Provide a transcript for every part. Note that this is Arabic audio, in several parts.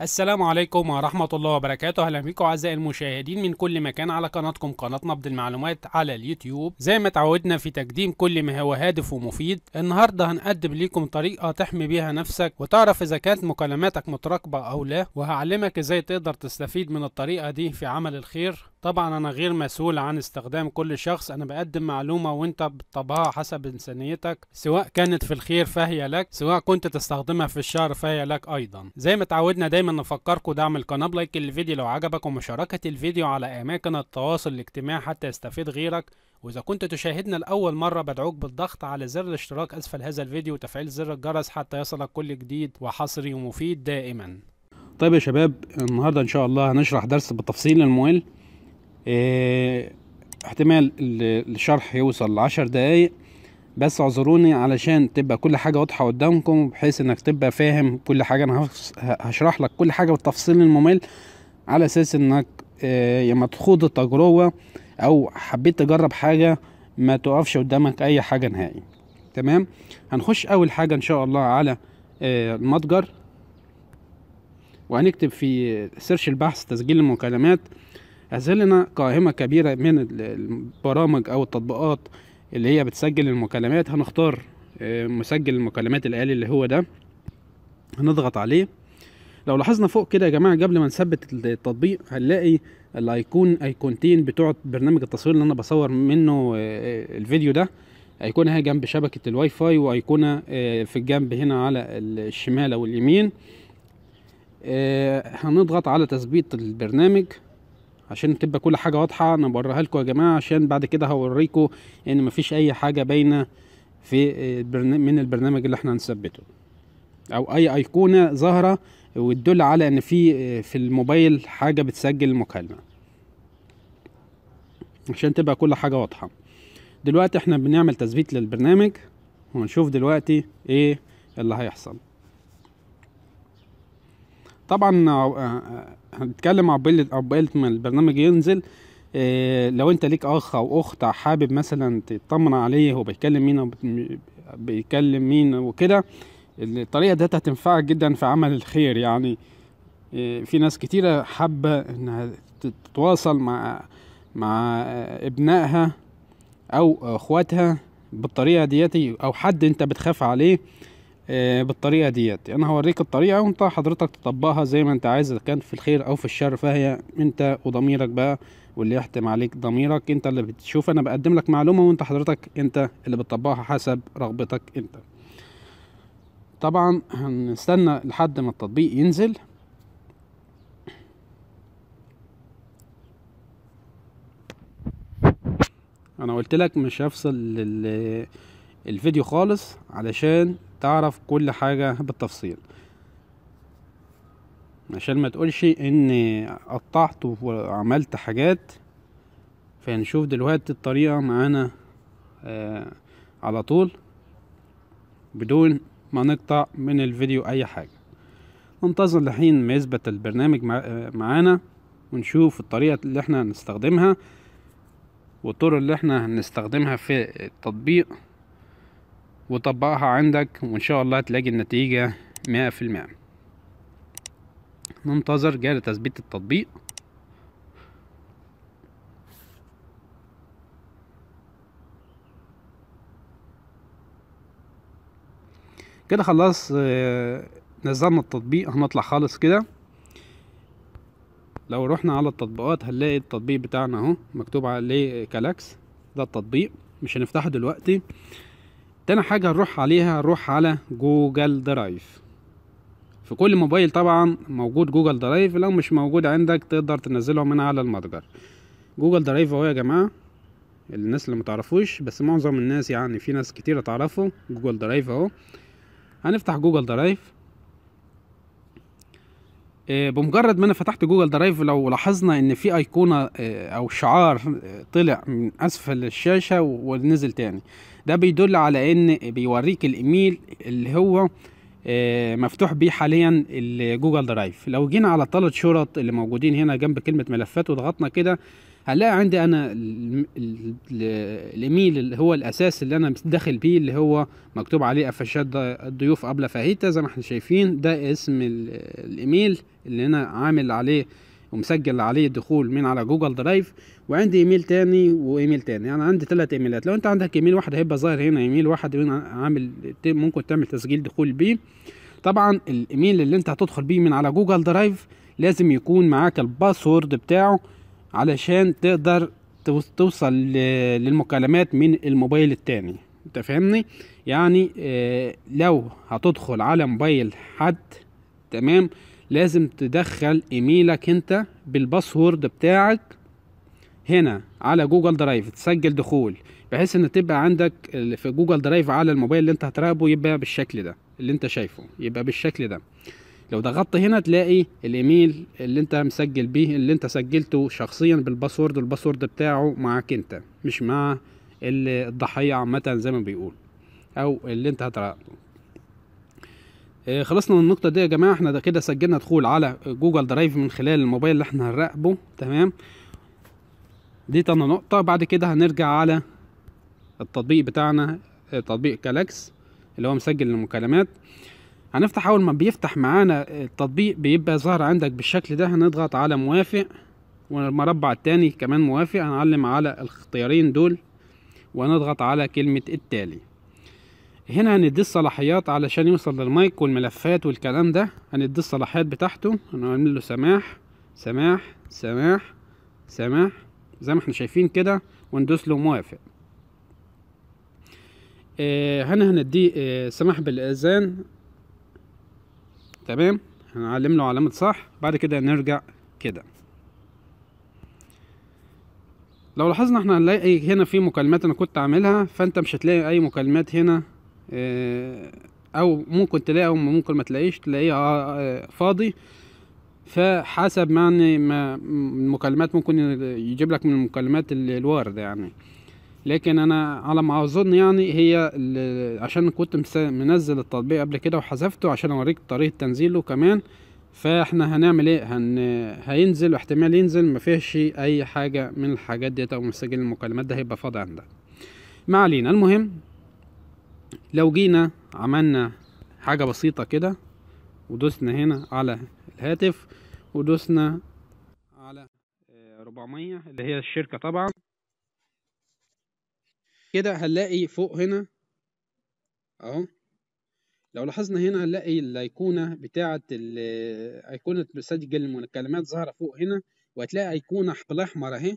السلام عليكم ورحمة الله وبركاته أهلا بكم أعزائي المشاهدين من كل مكان على قناتكم قناة نبض المعلومات على اليوتيوب زي ما تعودنا في تقديم كل ما هو هادف ومفيد النهاردة هنقدم لكم طريقة تحمي بيها نفسك وتعرف إذا كانت مكالماتك متراقبة أو لا وهعلمك إزاي تقدر تستفيد من الطريقة دي في عمل الخير طبعا انا غير مسؤول عن استخدام كل شخص انا بقدم معلومة وانت بتطبعها حسب انسانيتك سواء كانت في الخير فهي لك سواء كنت تستخدمها في الشر فهي لك ايضا زي ما اتعودنا دايما نفكركم دعم القناة بلايك الفيديو لو عجبك ومشاركة الفيديو على اماكن التواصل الاجتماعي حتى يستفيد غيرك وإذا كنت تشاهدنا لأول مرة بدعوك بالضغط على زر الاشتراك أسفل هذا الفيديو وتفعيل زر الجرس حتى يصلك كل جديد وحصري ومفيد دائما طيب يا شباب النهاردة إن شاء الله هنشرح درس بالتفصيل للمويل. إيه، احتمال الشرح يوصل لعشر دقايق بس اعذروني علشان تبقى كل حاجة واضحة قدامكم بحيث انك تبقى فاهم كل حاجة انا هشرح لك كل حاجة بالتفصيل الممل على اساس انك لما إيه، تخوض التجربة او حبيت تجرب حاجة ما تقفش قدامك اي حاجة نهائي تمام هنخش اول حاجة ان شاء الله على إيه، المتجر وهنكتب في سيرش البحث تسجيل المكالمات لنا قائمة كبيرة من البرامج أو التطبيقات اللي هي بتسجل المكالمات هنختار آه، مسجل المكالمات الآلي اللي هو ده هنضغط عليه لو لاحظنا فوق كده يا جماعة قبل ما نثبت التطبيق هنلاقي الايقون ايقونتين بتوع برنامج التصوير اللي انا بصور منه آه، الفيديو ده ايقونه هي جنب شبكة الواي فاي وايقونه آه، في الجنب هنا على الشمال او اليمين هنضغط على تثبيت البرنامج عشان تبقى كل حاجه واضحه انا بوريها لكم يا جماعه عشان بعد كده هوريكم ان مفيش اي حاجه باينه في من البرنامج اللي احنا هنثبته او اي ايقونه ظاهره وتدل على ان في في الموبايل حاجه بتسجل المكالمه عشان تبقى كل حاجه واضحه دلوقتي احنا بنعمل تثبيت للبرنامج ونشوف دلوقتي ايه اللي هيحصل طبعا آه، آه، هنتكلم عقبال عقبال ما البرنامج ينزل إيه لو انت ليك اخ او اخت حابب مثلا تطمن عليه هو بيتكلم مين بيكلم بيتكلم مين وكده الطريقه ديت هتنفعك جدا في عمل الخير يعني إيه في ناس كتيره حابه انها تتواصل مع مع ابنائها او اخواتها بالطريقه ديتي او حد انت بتخاف عليه آه، بالطريقه ديت انا هوريك الطريقه وانت حضرتك تطبقها زي ما انت عايز اذا كان في الخير او في الشر فهي انت وضميرك بقى واللي يحتم عليك ضميرك انت اللي بتشوف انا بقدم لك معلومه وانت حضرتك انت اللي بتطبقها حسب رغبتك انت طبعا هنستنى لحد ما التطبيق ينزل انا قلت لك مش هفصل الفيديو خالص علشان تعرف كل حاجة بالتفصيل عشان ما تقولش اني قطعت وعملت حاجات فهنشوف دلوقتي الطريقة معانا آه على طول بدون ما نقطع من الفيديو اي حاجة ننتظر لحين ما يثبت البرنامج آه، معانا ونشوف الطريقة اللي احنا هنستخدمها والطرق اللي احنا هنستخدمها في التطبيق وطبقها عندك وان شاء الله تلاقي النتيجة مئة في المئة ننتظر جاري تثبيت التطبيق كده خلاص آه، نزلنا التطبيق هنطلع خالص كده لو رحنا على التطبيقات هنلاقي التطبيق بتاعنا اهو مكتوب عليه كالاكس ده التطبيق مش هنفتحه دلوقتي تاني حاجة هنروح عليها هنروح على جوجل درايف في كل موبايل طبعا موجود جوجل درايف لو مش موجود عندك تقدر تنزله من على المتجر جوجل درايف اهو يا جماعة الناس اللي متعرفوش بس معظم الناس يعني في ناس كتيرة تعرفه جوجل درايف اهو هنفتح جوجل درايف آه، بمجرد ما انا فتحت جوجل درايف لو لاحظنا ان في ايقونه آه، او شعار طلع من اسفل الشاشه ونزل تاني ده بيدل على ان بيوريك الايميل اللي هو آه، مفتوح بيه حاليا الجوجل درايف لو جينا على الثلاث شرط اللي موجودين هنا جنب كلمه ملفات وضغطنا كده هنلاقي عندي انا الايميل اللي هو الاساس اللي انا داخل بيه اللي هو مكتوب عليه قفشات الضيوف قبل فاهيتا زي ما احنا شايفين ده اسم الايميل اللي انا عامل عليه ومسجل عليه الدخول من على جوجل درايف وعندي ايميل تاني وايميل تاني يعني عندي ثلاث ايميلات لو انت عندك ايميل واحد هيبقى ظاهر هنا ايميل واحد عامل ممكن تعمل تسجيل دخول بيه طبعا الايميل اللي انت هتدخل بيه من على جوجل درايف لازم يكون معاك الباسورد بتاعه علشان تقدر توصل للمكالمات من الموبايل التاني انت فاهمني يعني آه، لو هتدخل على موبايل حد تمام لازم تدخل ايميلك انت بالباسورد بتاعك هنا على جوجل درايف تسجل دخول بحيث ان تبقى عندك في جوجل درايف على الموبايل اللي انت هتراقبه يبقى بالشكل ده اللي انت شايفه يبقى بالشكل ده لو ضغطت هنا تلاقي الايميل اللي انت مسجل بيه اللي انت سجلته شخصيا بالباسورد والباسورد بتاعه معاك انت مش مع الضحيه عامه زي ما بيقول او اللي انت هتراقبه آه، خلصنا من النقطه دي يا جماعه احنا ده كده سجلنا دخول على جوجل درايف من خلال الموبايل اللي احنا هنراقبه تمام دي تاني نقطه بعد كده هنرجع على التطبيق بتاعنا آه، تطبيق كالاكس اللي هو مسجل المكالمات هنفتح اول ما بيفتح معانا التطبيق بيبقى ظاهر عندك بالشكل ده هنضغط على موافق والمربع التاني كمان موافق هنعلم على الاختيارين دول ونضغط على كلمة التالي هنا هنديه الصلاحيات علشان يوصل للمايك والملفات والكلام ده هنديه الصلاحيات بتاعته هنعمل له سماح سماح سماح سماح زي ما احنا شايفين كده وندوس له موافق آه هنا هنديه آه سماح بالاذان تمام هنعلم له علامه صح بعد كده نرجع كده لو لاحظنا احنا هنلاقي هنا في مكالمات انا كنت عاملها فانت مش هتلاقي اي مكالمات هنا آه، او ممكن تلاقي او ممكن ما تلاقيش تلاقيه آه، آه، فاضي فحسب يعني ما المكالمات ممكن يجيب لك من المكالمات الواردة يعني لكن انا على ما اظن يعني هي عشان كنت منزل التطبيق قبل كده وحذفته عشان اوريك طريقه تنزيله كمان فاحنا هنعمل ايه هن... هينزل واحتمال ينزل مفيهش اي حاجه من الحاجات ديت او مسجل المكالمات ده هيبقى فاضي عندك ما علينا المهم لو جينا عملنا حاجة بسيطة كده ودوسنا هنا على الهاتف ودوسنا على 400 آه، اللي هي الشركة طبعا كده هنلاقي فوق هنا اهو لو لاحظنا هنا هنلاقي الايقونة بتاعة آه، ايقونة مسجل الكلمات ظاهرة فوق هنا وهتلاقي ايقونة حبل احمر اهي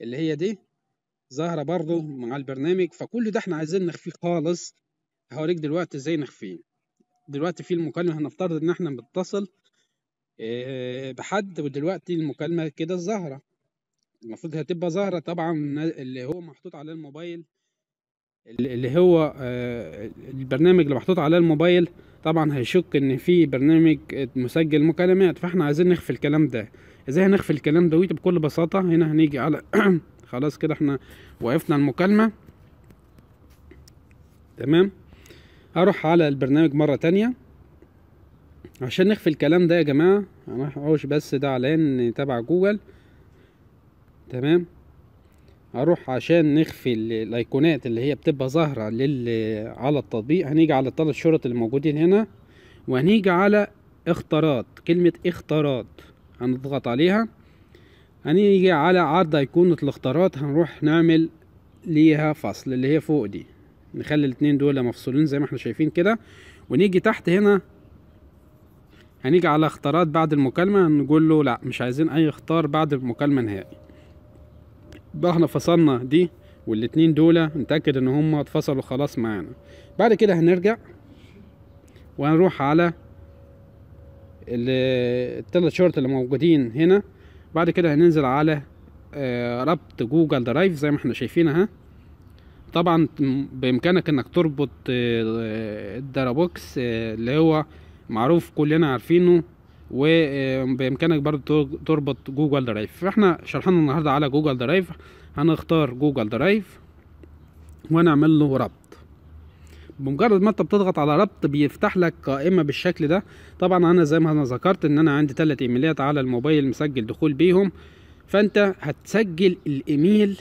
اللي هي دي ظاهرة برضو مع البرنامج فكل ده احنا عايزين نخفيه خالص هوريك دلوقتي ازاي نخفيه دلوقتي في المكالمة هنفترض ان احنا بنتصل آه، بحد ودلوقتي المكالمة كده الزهرة المفروض هتبقى ظاهرة طبعا اللي هو محطوط على الموبايل اللي هو آه، البرنامج اللي محطوط على الموبايل طبعا هيشك ان في برنامج مسجل مكالمات فاحنا عايزين نخفي الكلام ده ازاي هنخفي الكلام دوت بكل بساطة هنا هنيجي على خلاص كده احنا وقفنا المكالمة تمام اروح على البرنامج مرة تانية عشان نخفي الكلام ده يا جماعة مروحوش بس ده علان تبع جوجل تمام اروح عشان نخفي الايقونات اللي هي بتبقى ظاهرة لل على التطبيق هنيجي على الثلاث شرط اللي موجودين هنا وهنيجي على اختارات كلمة اختارات هنضغط عليها هنيجي على عرض ايقونة الاختارات هنروح نعمل ليها فصل اللي هي فوق دي نخلي الاتنين دول مفصولين زي ما احنا شايفين كده ونيجي تحت هنا هنيجي على اختارات بعد المكالمة نقول له لا مش عايزين اي اختار بعد المكالمة نهائي بقى احنا فصلنا دي والاتنين دول نتأكد ان هم اتفصلوا خلاص معانا بعد كده هنرجع وهنروح على التلات شورت اللي موجودين هنا بعد كده هننزل على آه، ربط جوجل درايف زي ما احنا شايفين اهي طبعا بامكانك انك تربط آه، الدرابوكس آه، اللي هو معروف كلنا عارفينه وبامكانك آه، برضو تربط جوجل درايف فاحنا شرحنا النهارده على جوجل درايف هنختار جوجل درايف ونعمل له ربط بمجرد ما انت بتضغط على ربط بيفتح لك قائمه بالشكل ده طبعا انا زي ما انا ذكرت ان انا عندي ثلاث ايميلات على الموبايل مسجل دخول بيهم فانت هتسجل الايميل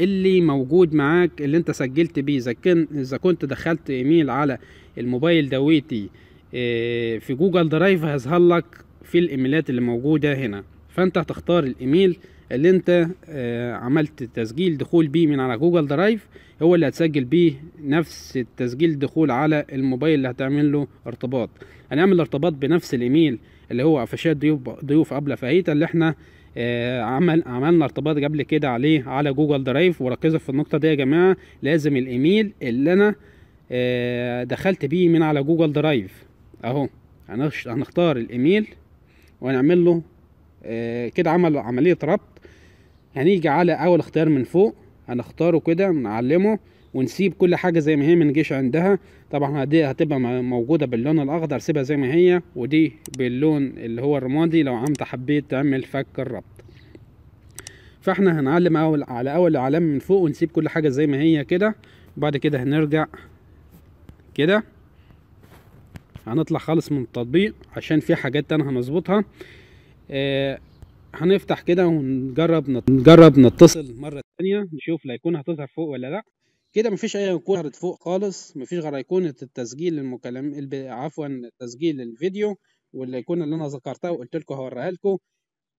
اللي موجود معاك اللي انت سجلت بيه اذا كان اذا كنت دخلت ايميل على الموبايل دويتي آه، في جوجل درايف هيظهر لك في الايميلات اللي موجوده هنا فانت هتختار الايميل اللي انت آه، عملت تسجيل دخول بيه من على جوجل درايف هو اللي هتسجل بيه نفس التسجيل دخول على الموبايل اللي هتعمل له ارتباط هنعمل ارتباط بنفس الايميل اللي هو قفشات ضيوف ضيوف ابله فهيتا اللي احنا آه، عمل عملنا ارتباط قبل كده عليه على جوجل درايف وركزوا في النقطه دي يا جماعه لازم الايميل اللي انا آه، دخلت بيه من على جوجل درايف اهو هنختار الايميل ونعمل له آه، كده عمل عمليه ربط هنيجي على اول اختيار من فوق هنختاره كده نعلمه ونسيب كل حاجه زي ما هي من جيش عندها طبعا دي هتبقى موجوده باللون الاخضر سيبها زي ما هي ودي باللون اللي هو الرمادي لو عمت حبيت تعمل فك الربط فاحنا هنعلم أول على اول علام من فوق ونسيب كل حاجه زي ما هي كده بعد كده هنرجع كده هنطلع خالص من التطبيق عشان في حاجات تانية هنظبطها آه هنفتح كده ونجرب نجرب نتصل مرة تانية نشوف لا يكون هتظهر فوق ولا لا كده مفيش اي ايقونه ظهرت فوق خالص مفيش غير ايقونه التسجيل المكالم عفوا تسجيل الفيديو والايقونه اللي انا ذكرتها وقلت لكم هوريها لكم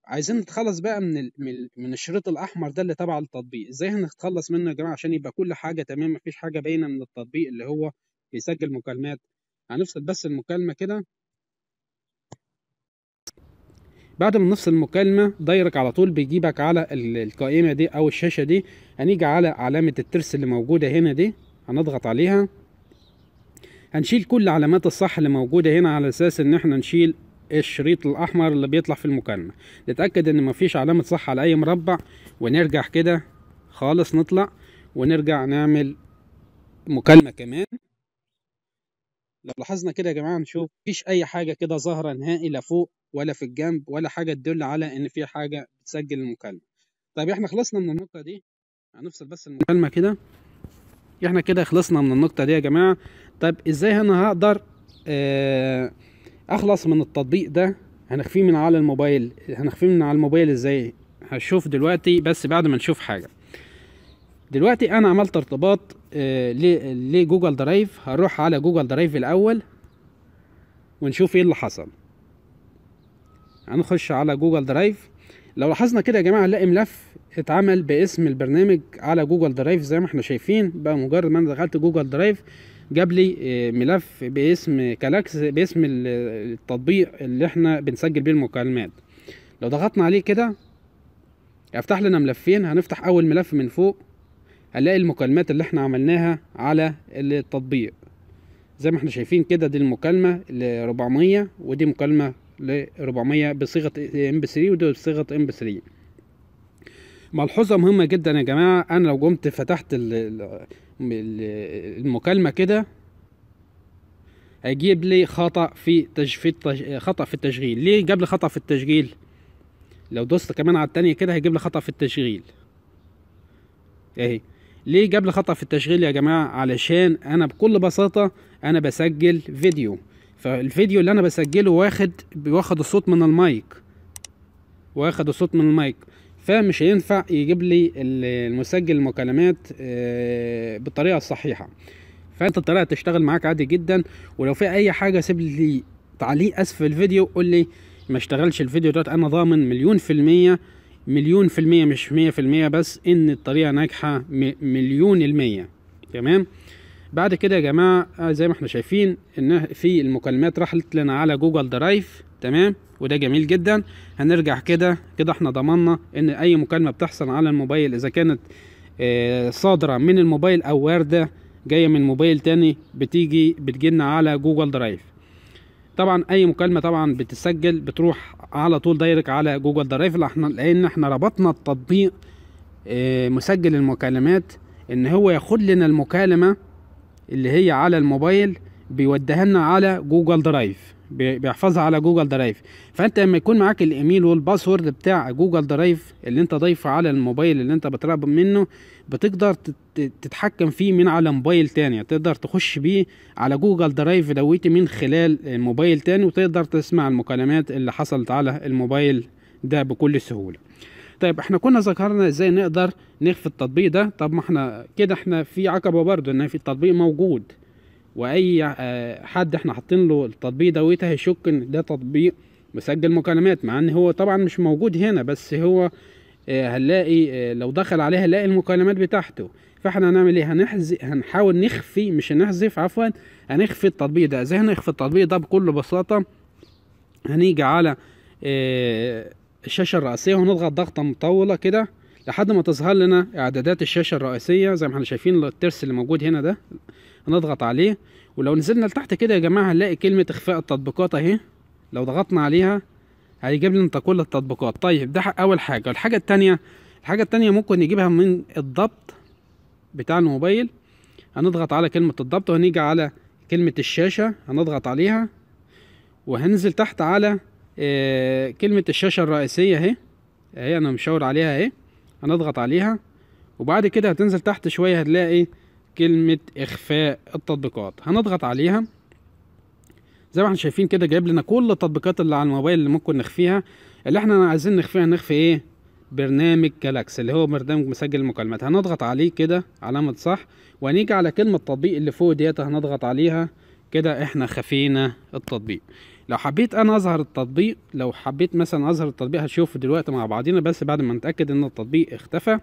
عايزين نتخلص بقى من ال... من الشريط الاحمر ده اللي تبع التطبيق ازاي هنتخلص منه يا جماعه عشان يبقى كل حاجه تمام مفيش حاجه باينه من التطبيق اللي هو بيسجل مكالمات هنفصل بس المكالمه كده بعد ما نفصل المكالمه دايرك على طول بيجيبك على القائمه دي او الشاشه دي هنيجي على علامه الترس اللي موجوده هنا دي هنضغط عليها هنشيل كل علامات الصح اللي موجوده هنا على اساس ان احنا نشيل الشريط الاحمر اللي بيطلع في المكالمه نتاكد ان مفيش علامه صح على اي مربع ونرجع كده خالص نطلع ونرجع نعمل مكالمه كمان لو لاحظنا كده يا جماعه نشوف مفيش اي حاجه كده ظاهره نهائي لا فوق ولا في الجنب ولا حاجه تدل على ان في حاجه بتسجل المكالمه طيب احنا خلصنا من النقطه دي هنفصل بس المكالمه كده احنا كده خلصنا من النقطه دي يا جماعه طب ازاي انا هقدر آه اخلص من التطبيق ده هنخفيه من على الموبايل هنخفيه من على الموبايل ازاي هشوف دلوقتي بس بعد ما نشوف حاجه دلوقتي انا عملت ارتباط آه، لجوجل درايف هروح على جوجل درايف الاول ونشوف ايه اللي حصل هنخش على جوجل درايف لو لاحظنا كده يا جماعه هنلاقي ملف اتعمل باسم البرنامج على جوجل درايف زي ما احنا شايفين بقى مجرد ما انا دخلت جوجل درايف جاب لي آه، ملف باسم كلاكس باسم التطبيق اللي احنا بنسجل بيه المكالمات لو ضغطنا عليه كده هيفتح لنا ملفين هنفتح اول ملف من فوق الاقي المكالمات اللي احنا عملناها على التطبيق زي ما احنا شايفين كده دي المكالمة ل 400 ودي مكالمة ل 400 بصيغة ام بي 3 ودي بصيغة ام بي 3 ملحوظة مهمة جدا يا جماعة انا لو قمت فتحت المكالمة كده هيجيب لي خطأ في تجفيت خطأ في التشغيل ليه جاب لي خطأ في التشغيل لو دوست كمان على التانية كده هيجيب لي خطأ في التشغيل اهي ليه جاب لي خطأ في التشغيل يا جماعة علشان أنا بكل بساطة أنا بسجل فيديو فالفيديو اللي أنا بسجله واخد واخد الصوت من المايك واخد الصوت من المايك فمش هينفع يجيب لي المسجل المكالمات آه، بالطريقة الصحيحة فانت الطريقة تشتغل معاك عادي جدا ولو في اي حاجة سيب لي تعليق اسفل الفيديو قول لي ما اشتغلش الفيديو دوت انا ضامن مليون في المية مليون في المية مش مية في المية بس ان الطريقة ناجحة مليون المية تمام بعد كده يا جماعة آه، زي ما احنا شايفين ان في المكالمات راحت لنا على جوجل درايف تمام وده جميل جدا هنرجع كده كده احنا ضمننا ان اي مكالمة بتحصل على الموبايل اذا كانت آه، صادرة من الموبايل او واردة جاية من موبايل تاني بتيجي بتجينا على جوجل درايف طبعا اي مكالمة طبعا بتسجل بتروح على طول دايركت على جوجل درايف احنا لان احنا ربطنا التطبيق آه، مسجل المكالمات ان هو ياخد لنا المكالمه اللي هي على الموبايل بيوديها لنا على جوجل درايف بيحفظها على جوجل درايف فانت لما يكون معاك الايميل والباسورد بتاع جوجل درايف اللي انت ضايفه على الموبايل اللي انت بتراقب منه بتقدر تتحكم فيه من على موبايل تاني تقدر تخش بيه على جوجل درايف دويتي من خلال موبايل تاني وتقدر تسمع المكالمات اللي حصلت على الموبايل ده بكل سهوله طيب احنا كنا ذكرنا ازاي نقدر نخفي التطبيق ده طب ما احنا كده احنا في عقبه برضه ان في التطبيق موجود واي آه، حد احنا حاطين له التطبيق دوت هيشك ان ده تطبيق مسجل مكالمات مع ان هو طبعا مش موجود هنا بس هو آه، هنلاقي آه، لو دخل عليها هنلاقي المكالمات بتاعته فاحنا هنعمل ايه هنحذف هنحاول نخفي مش نحذف عفوا هنخفي التطبيق ده ازاي هنخفي التطبيق ده بكل بساطه هنيجي على الشاشه الرئيسيه ونضغط ضغطه مطوله كده لحد ما تظهر لنا اعدادات الشاشه الرئيسيه زي ما احنا شايفين الترس اللي موجود هنا ده هنضغط عليه ولو نزلنا لتحت كده يا جماعه هنلاقي كلمه اخفاء التطبيقات اهي لو ضغطنا عليها هيجيب لنا كل التطبيقات طيب ده اول حاجه الحاجه الثانيه الحاجه الثانيه ممكن نجيبها من الضبط بتاع الموبايل هنضغط على كلمه الضبط وهنيجي على كلمه الشاشه هنضغط عليها وهنزل تحت على آه، كلمه الشاشه الرئيسيه اهي اهي انا مشاور عليها اهي هنضغط عليها وبعد كده هتنزل تحت شويه هتلاقي كلمة إخفاء التطبيقات هنضغط عليها زي ما احنا شايفين كده جايب لنا كل التطبيقات اللي على الموبايل اللي ممكن نخفيها اللي احنا عايزين نخفيها نخفي ايه برنامج جالاكس اللي هو برنامج مسجل المكالمات هنضغط عليه كده علامة صح وهنيجي على كلمة تطبيق اللي فوق ديت هنضغط عليها كده احنا خفينا التطبيق لو حبيت انا اظهر التطبيق لو حبيت مثلا اظهر التطبيق هشوفه دلوقتي مع بعضينا بس بعد ما نتاكد ان التطبيق اختفى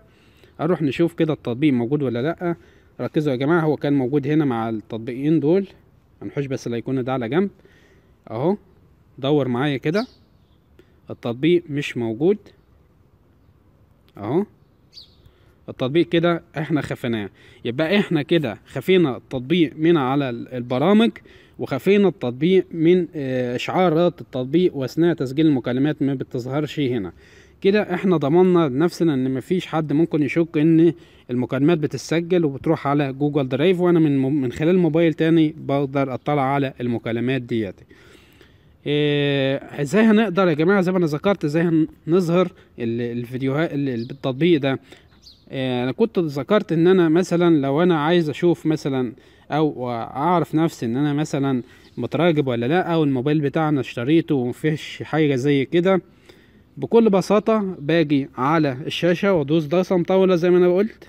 اروح نشوف كده التطبيق موجود ولا لا ركزوا يا جماعه هو كان موجود هنا مع التطبيقين دول هنحوش بس الايقونه ده على جنب اهو دور معايا كده التطبيق مش موجود اهو التطبيق كده احنا خفيناه يبقى احنا كده خفينا التطبيق من على البرامج وخفينا التطبيق من آه، اشعارات التطبيق واثناء تسجيل المكالمات ما بتظهرش هنا كده احنا ضمننا لنفسنا ان مفيش حد ممكن يشك ان المكالمات بتتسجل وبتروح على جوجل درايف وانا من من خلال موبايل تاني بقدر اطلع على المكالمات ديت إيه، ازاي إيه هنقدر يا جماعه زي ما انا ذكرت ازاي هنظهر الفيديوهات التطبيق ده إيه انا كنت ذكرت ان انا مثلا لو انا عايز اشوف مثلا او اعرف نفسي ان انا مثلا متراجب ولا لا او الموبايل بتاعنا اشتريته ومفيش حاجه زي كده بكل بساطة باجي على الشاشة وادوس ضغطة مطولة زي ما انا قلت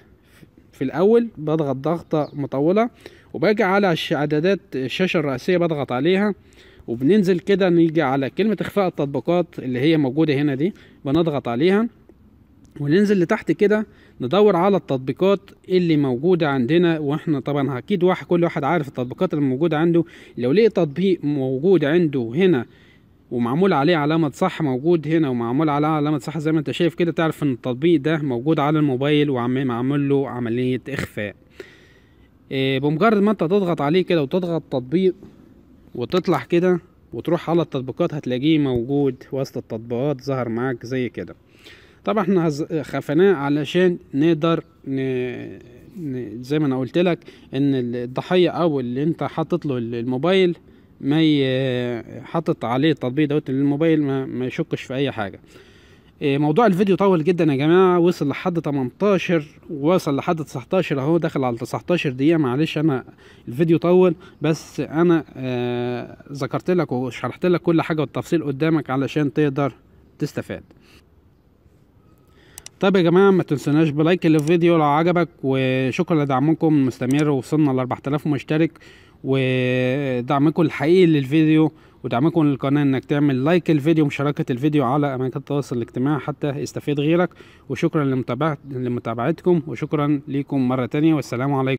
في الاول بضغط ضغطة مطولة وباجي على اعدادات الشاشة الرئيسية بضغط عليها وبننزل كده نيجي على كلمة اخفاء التطبيقات اللي هي موجودة هنا دي بنضغط عليها وننزل لتحت كده ندور على التطبيقات اللي موجودة عندنا واحنا طبعا اكيد واحد كل واحد عارف التطبيقات اللي موجودة عنده لو لقي تطبيق موجود عنده هنا ومعمول عليه علامة صح موجود هنا ومعمول عليه علامة صح زي ما انت شايف كده تعرف ان التطبيق ده موجود على الموبايل ومعمول له عملية اخفاء إيه بمجرد ما انت تضغط عليه كده وتضغط تطبيق وتطلع كده وتروح على التطبيقات هتلاقيه موجود وسط التطبيقات ظهر معاك زي كده طبعا احنا خفناه علشان نقدر ن... ن... زي ما انا قلت لك ان الضحيه او اللي انت حاطط له الموبايل ما حاطط عليه التطبيق دوت الموبايل ما, ما يشكش في اي حاجه إيه، موضوع الفيديو طول جدا يا جماعه وصل لحد 18 وصل لحد 19 اهو داخل على 19 دقيقه معلش انا الفيديو طول بس انا آه، ذكرت لك وشرحت لك كل حاجه والتفصيل قدامك علشان تقدر تستفاد طيب يا جماعه ما تنسوناش بلايك للفيديو لو عجبك وشكرا لدعمكم المستمر وصلنا ل 4000 مشترك ودعمكم الحقيقي للفيديو ودعمكم للقناة انك تعمل لايك الفيديو ومشاركة الفيديو على اماكن التواصل الاجتماعي حتى يستفيد غيرك وشكرا لمتابعتكم وشكرا ليكم مرة تانية والسلام عليكم